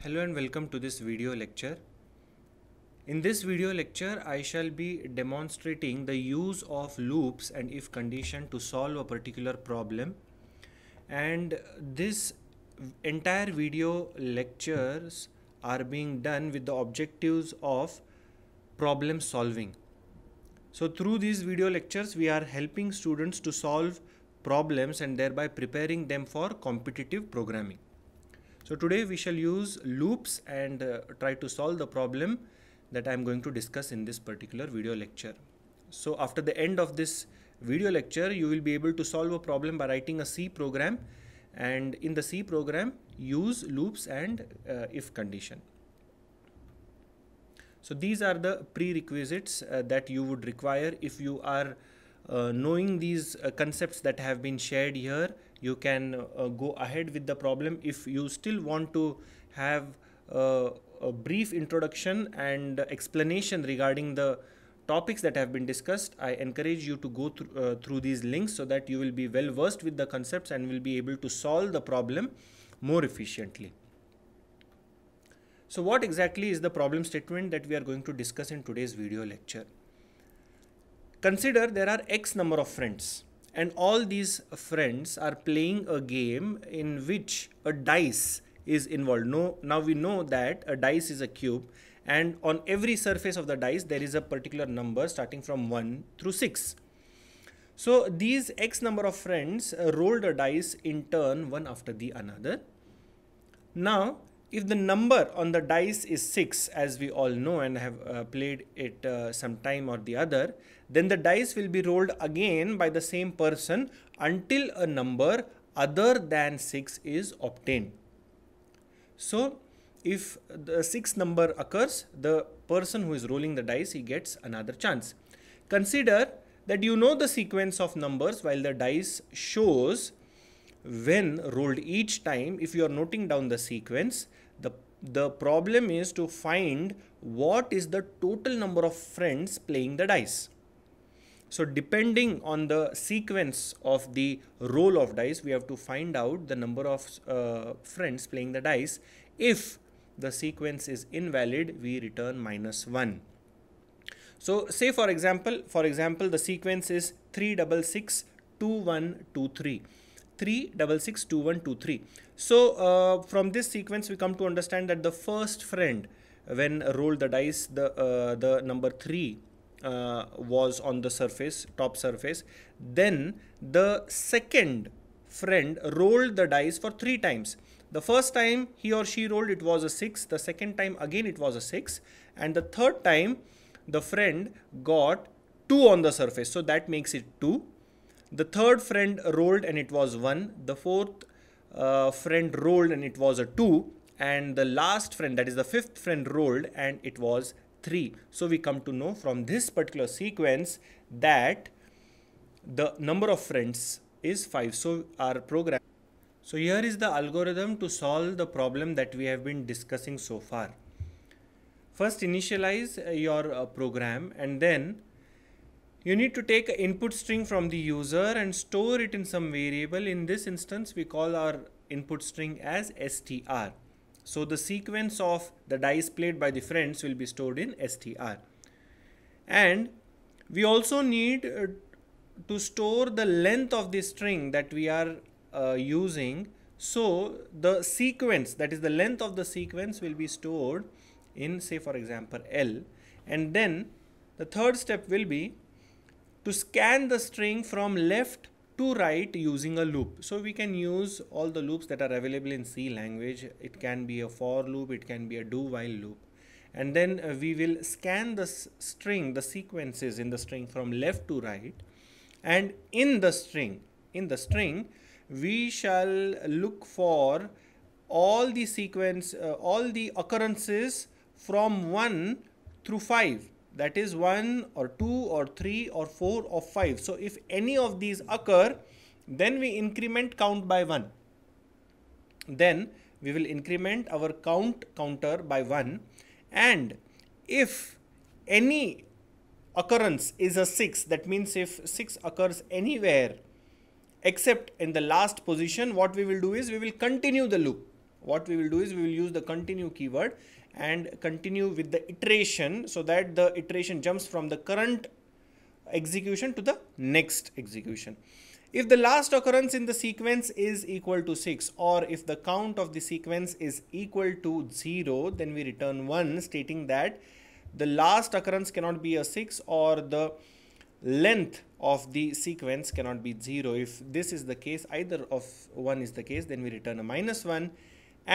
Hello and welcome to this video lecture. In this video lecture, I shall be demonstrating the use of loops and if condition to solve a particular problem. And this entire video lectures are being done with the objectives of problem solving. So through these video lectures, we are helping students to solve problems and thereby preparing them for competitive programming. So today we shall use loops and uh, try to solve the problem that I am going to discuss in this particular video lecture. So after the end of this video lecture, you will be able to solve a problem by writing a C program and in the C program use loops and uh, if condition. So these are the prerequisites uh, that you would require if you are uh, knowing these uh, concepts that have been shared here you can uh, go ahead with the problem if you still want to have uh, a brief introduction and explanation regarding the topics that have been discussed i encourage you to go through, uh, through these links so that you will be well versed with the concepts and will be able to solve the problem more efficiently so what exactly is the problem statement that we are going to discuss in today's video lecture consider there are x number of friends and all these friends are playing a game in which a dice is involved. No, now we know that a dice is a cube and on every surface of the dice there is a particular number starting from 1 through 6. So these x number of friends uh, rolled a dice in turn one after the another. Now if the number on the dice is 6 as we all know and have uh, played it uh, some time or the other then the dice will be rolled again by the same person until a number other than 6 is obtained so if the 6 number occurs the person who is rolling the dice he gets another chance consider that you know the sequence of numbers while the dice shows when rolled each time if you are noting down the sequence the problem is to find what is the total number of friends playing the dice. So depending on the sequence of the roll of dice, we have to find out the number of uh, friends playing the dice. If the sequence is invalid, we return minus 1. So say for example, for example, the sequence is 3662123. 3662123. So uh, from this sequence, we come to understand that the first friend, when rolled the dice, the uh, the number three uh, was on the surface, top surface. Then the second friend rolled the dice for three times. The first time he or she rolled, it was a six. The second time again, it was a six, and the third time, the friend got two on the surface. So that makes it two the third friend rolled and it was 1. The fourth uh, friend rolled and it was a 2. And the last friend, that is the fifth friend, rolled and it was 3. So we come to know from this particular sequence that the number of friends is 5. So our program. So here is the algorithm to solve the problem that we have been discussing so far. First initialize your uh, program and then you need to take an input string from the user and store it in some variable. In this instance, we call our input string as str. So the sequence of the dice played by the friends will be stored in str. And we also need uh, to store the length of the string that we are uh, using. So the sequence, that is the length of the sequence will be stored in say for example L. And then the third step will be to scan the string from left to right using a loop. So we can use all the loops that are available in C language. It can be a for loop, it can be a do while loop. And then uh, we will scan the string, the sequences in the string from left to right. And in the string, in the string, we shall look for all the sequence, uh, all the occurrences from 1 through 5 that is 1 or 2 or 3 or 4 or 5 so if any of these occur then we increment count by 1 then we will increment our count counter by 1 and if any occurrence is a 6 that means if 6 occurs anywhere except in the last position what we will do is we will continue the loop what we will do is we will use the continue keyword and continue with the iteration so that the iteration jumps from the current execution to the next execution. If the last occurrence in the sequence is equal to 6 or if the count of the sequence is equal to 0, then we return 1 stating that the last occurrence cannot be a 6 or the length of the sequence cannot be 0. If this is the case, either of one is the case, then we return a minus 1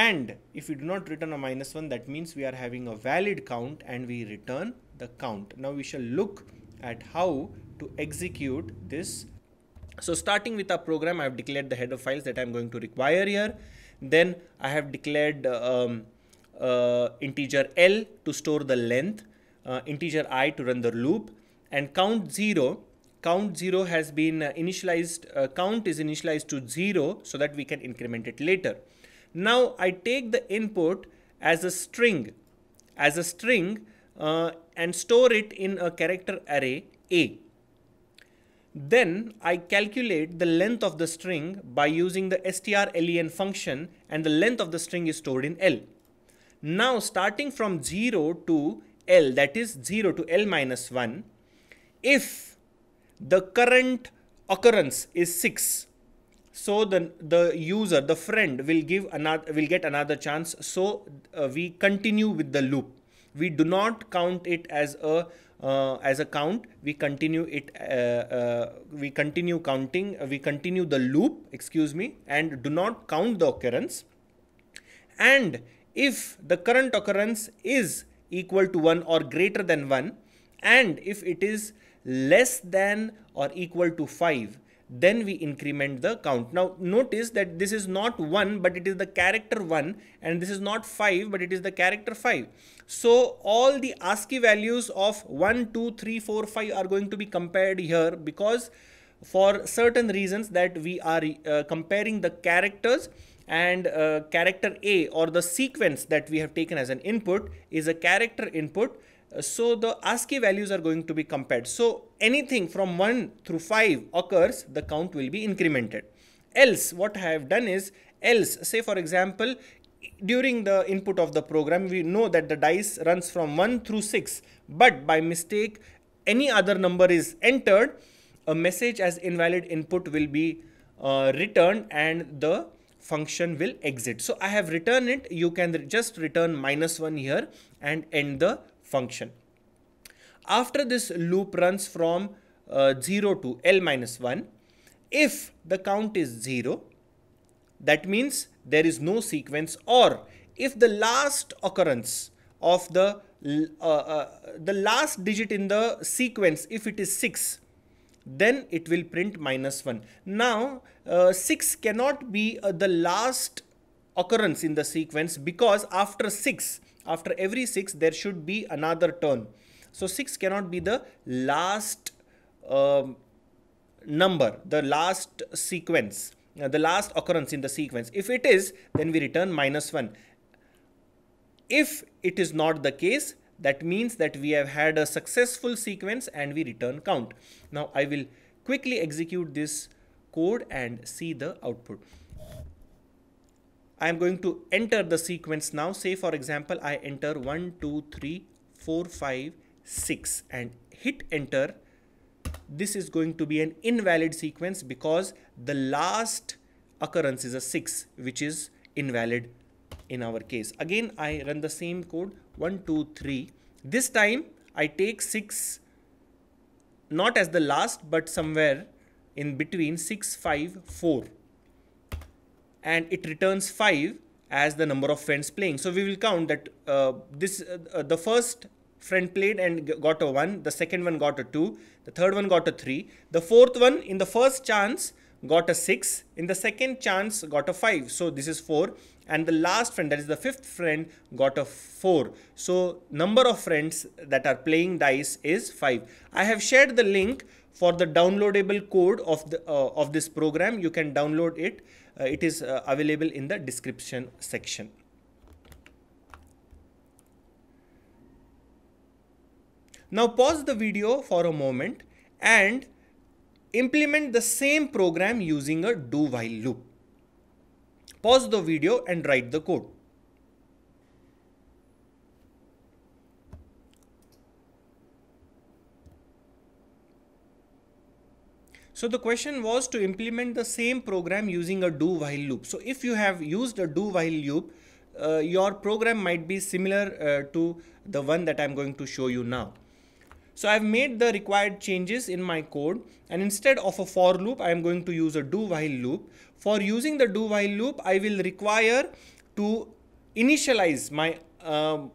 and if we do not return a minus 1 that means we are having a valid count and we return the count now we shall look at how to execute this so starting with our program i have declared the header files that i am going to require here then i have declared um, uh, integer l to store the length uh, integer i to run the loop and count 0 count 0 has been uh, initialized uh, count is initialized to 0 so that we can increment it later now I take the input as a string, as a string uh, and store it in a character array A. Then I calculate the length of the string by using the strlen function and the length of the string is stored in L. Now starting from 0 to L that is 0 to L minus 1 if the current occurrence is 6 so the the user the friend will give another will get another chance so uh, we continue with the loop we do not count it as a uh, as a count we continue it uh, uh we continue counting uh, we continue the loop excuse me and do not count the occurrence and if the current occurrence is equal to 1 or greater than 1 and if it is less than or equal to 5 then we increment the count. Now notice that this is not 1 but it is the character 1 and this is not 5 but it is the character 5. So all the ASCII values of 1, 2, 3, 4, 5 are going to be compared here because for certain reasons that we are uh, comparing the characters and uh, character A or the sequence that we have taken as an input is a character input so the ASCII values are going to be compared. So anything from 1 through 5 occurs, the count will be incremented. Else, what I have done is, else, say for example, during the input of the program, we know that the dice runs from 1 through 6, but by mistake, any other number is entered, a message as invalid input will be uh, returned and the function will exit. So I have returned it. You can just return minus 1 here and end the function. After this loop runs from uh, 0 to L minus 1, if the count is 0, that means there is no sequence or if the last occurrence of the uh, uh, the last digit in the sequence if it is 6 then it will print minus 1 now uh, 6 cannot be uh, the last occurrence in the sequence because after 6 after every 6 there should be another turn so 6 cannot be the last um, number the last sequence uh, the last occurrence in the sequence if it is then we return minus 1 if it is not the case that means that we have had a successful sequence and we return count now i will quickly execute this code and see the output I'm going to enter the sequence now. Say for example, I enter 1, 2, 3, 4, 5, 6 and hit enter. This is going to be an invalid sequence because the last occurrence is a 6 which is invalid in our case. Again, I run the same code 1, 2, 3. This time I take 6 not as the last but somewhere in between 6, 5, 4 and it returns 5 as the number of friends playing. So we will count that uh, this uh, uh the first friend played and got a 1, the second one got a 2, the third one got a 3, the fourth one in the first chance got a 6. In the second chance, got a 5. So this is 4. And the last friend, that is the fifth friend, got a 4. So number of friends that are playing dice is 5. I have shared the link for the downloadable code of, the, uh, of this program. You can download it. Uh, it is uh, available in the description section. Now pause the video for a moment and implement the same program using a do while loop. Pause the video and write the code. So the question was to implement the same program using a do while loop. So if you have used a do while loop, uh, your program might be similar uh, to the one that I'm going to show you now. So I've made the required changes in my code and instead of a for loop, I am going to use a do while loop. For using the do while loop, I will require to initialize my um,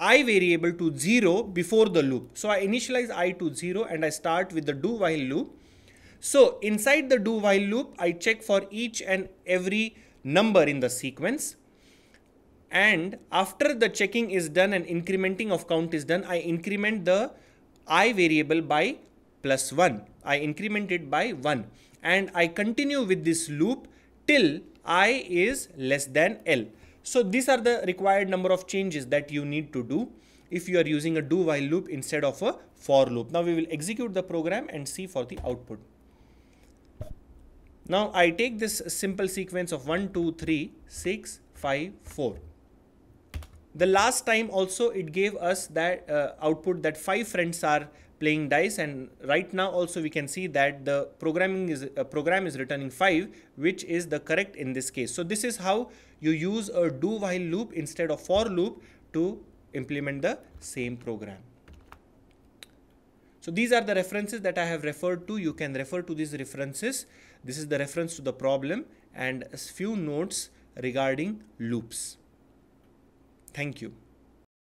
i variable to 0 before the loop. So I initialize i to 0 and I start with the do while loop. So inside the do while loop, I check for each and every number in the sequence and after the checking is done and incrementing of count is done, I increment the i variable by plus 1. I increment it by 1 and I continue with this loop till i is less than l. So these are the required number of changes that you need to do if you are using a do while loop instead of a for loop. Now we will execute the program and see for the output. Now I take this simple sequence of 1, 2, 3, 6, 5, 4. The last time also it gave us that uh, output that five friends are playing dice and right now also we can see that the programming is uh, program is returning 5 which is the correct in this case so this is how you use a do while loop instead of for loop to implement the same program so these are the references that i have referred to you can refer to these references this is the reference to the problem and a few notes regarding loops Thank you.